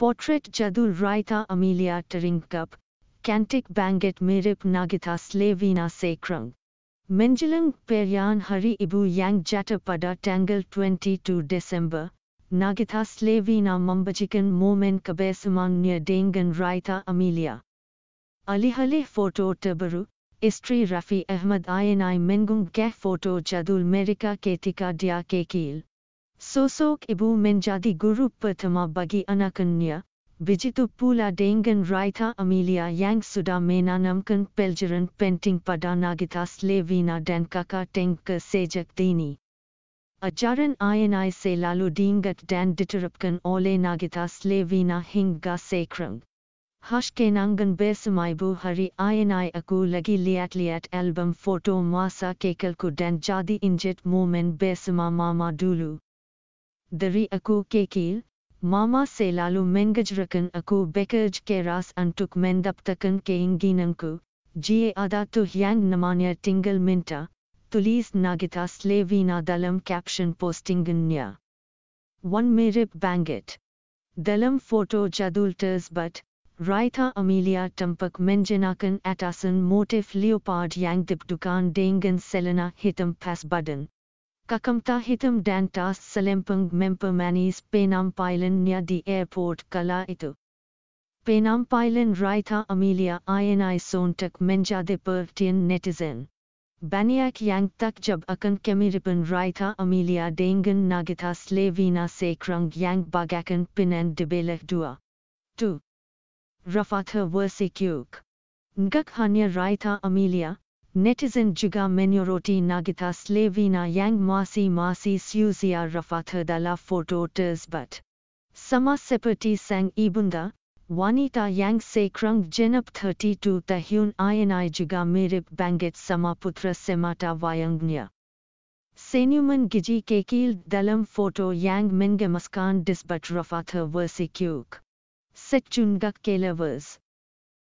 Portrait जदू रायता अमीलिया कप कैंटिक बैंगेट मेरिप नागिथा स्लेवीना सेक्रंग मेंजिलंग पेरियान हरी इबू यांग जैटपडा टैंगल टू दिसंबर नागिथा स्लेवीना मम्बजिकन मोमेन कबेसमान डेंगन रायता अमीलिया हले फोटो टबरू इस्ट्री रफी अहमद आयन आई मेंगुंग कह फोटो जदुल मेरिका केतिका डिया केकील सोसोक इबू मेन मिंजादी गुरु प्रथमा बगी अनाकन्या बिजितु पुला डेंगन रायथा अमीलिया यांग सुडा मेना नमकन पेलजरन पेंटिंग पडा नागिता स्ले वीना डेंकाका टेंक सेजक दीनी अजारन आयन आय से लालू डींगत डैन डिटरपकन ओले नागिता स्लेवीना हिंग गा सेक्रंग हश के नांगन बेसमाइबू हरि आयन आय अकू लगी लियाट लियाट एल्बम फोटो मासा केकल कु डैन जादी इंजेट मोमेन बेसमा मामा डूलू dari aku kekil, Mama selalu mengajarkan aku bekerja keras untuk mendapatkan keinginanku, jia ada Tuhan namanya tinggal minta, tulis Nagita Slavina dalam caption postingannya. One mirip banget. Dalam foto jadul tersebut, Raita Amelia tampak mengenakan atasan motif leopard yang dibdukan dengan selena hitam pas badan, Kakamta hitam dantas salempang mempermanis penampailan niya di airport kala itu. Penampailan raita Amelia INI sontak menjadi pertian netizen. Banyak yang tak jab akan kemiripan raita Amelia dengan nagita slevina sekrang yang bagakan pinan dibelak dua. 2. Rafatha versi Ngak hanya raita Amelia, netizen juga menyoroti Nagita Slavina yang masih masih siusia rafatha dalam foto tersebut. Sama seperti sang ibunda, wanita yang sekarang jenap 32 tahun ini juga mirip banget sama putra semata wayangnya. Senyuman gizi kekil dalam foto yang mengemaskan disbat rafatha versi kyuk. Secunggak kelevers.